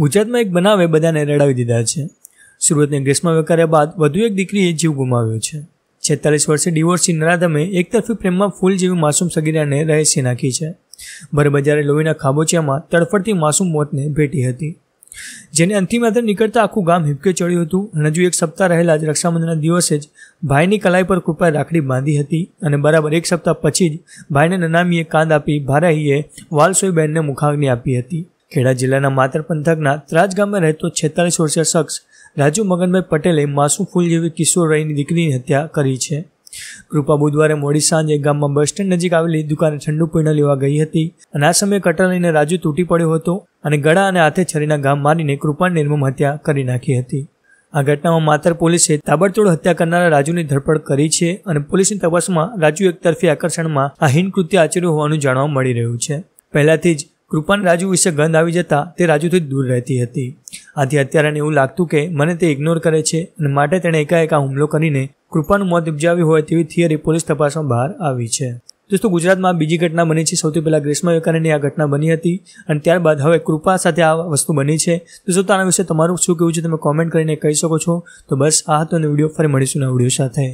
ગુજરાતમાં એક બનાવે બધાને રડાવી દીધા છે સુરતને ગ્રીસમાં વેકાર્યા બાદ વધુ એક દીકરીએ જીવ ગુમાવ્યો છે છેતાલીસ વર્ષે ડિવોર્સી નરાધમે એકતરફી પ્રેમમાં ફૂલ જેવી માસૂમ સગીરાને રહેસી નાખી છે ભરબજારે લોહીના ખાબોચિયામાં તડફડતી માસૂમ મોતને ભેટી હતી જેને અંતિમ યાત્રા નીકળતા આખું ગામ હિપકે ચડ્યું હતું અને હજુ એક સપ્તાહ રહેલા જ રક્ષાબંધનના દિવસે જ ભાઈની કલાઈ પર કૃપાએ રાખડી બાંધી હતી અને બરાબર એક સપ્તાહ પછી જ ભાઈને નનામીએ કાંદ આપી ભારાહીએ વાલસોઈ બહેનને મુખાગ્નિ આપી હતી ખેડા જિલ્લાના માતર પંથકના ત્રાજ ગામે રહેતો છેતાલીસ વર્ષીય શખ્સ રાજુ મગનભાઈ પટેલે માસુ ફૂલ જેવી કિશોર રહીની દીકરીની હત્યા કરી છે કૃપા બુધવારે મોડી સાંજે ગામમાં બસ સ્ટેન્ડ નજીક આવેલી દુકાને ઠંડુ પીણા લેવા ગઈ હતી અને આ સમયે કટર લઈને રાજુ તૂટી પડ્યો હતો અને ગળા અને હાથે છરીના ગામ મારીને કૃપાની નિર્મમ હત્યા કરી નાખી હતી આ ઘટનામાં માતર પોલીસે તાબડતોડ હત્યા કરનારા રાજુની ધરપડ કરી છે અને પોલીસની તપાસમાં રાજુ એક એકતરફી આકર્ષણમાં આ હીન કૃત્ય આચર્યું હોવાનું જાણવા મળી રહ્યું છે પહેલાથી જ કૃપાને રાજુ વિશે ગંધ આવી જતા તે રાજુથી દૂર રહેતી હતી આથી અત્યારે એવું લાગતું કે મને તે ઇગ્નોર કરે છે અને માટે તેણે એકાએકા હુમલો કરીને કૃપાનું મોત ઉપજાવ્યું હોય તેવી થિયરી પોલીસ તપાસમાં બહાર આવી છે દોસ્તો ગુજરાતમાં બીજી ઘટના બની છે સૌથી પહેલાં ગ્રીષ્મા વિકાનીની આ ઘટના બની હતી અને ત્યારબાદ હવે કૃપા સાથે આ વસ્તુ બની છે દોસ્તો આના વિશે તમારું શું કહેવું છે તમે કોમેન્ટ કરીને કહી શકો છો તો બસ આ હતો વિડીયો ફરી મળીશું નવા વિડીયો સાથે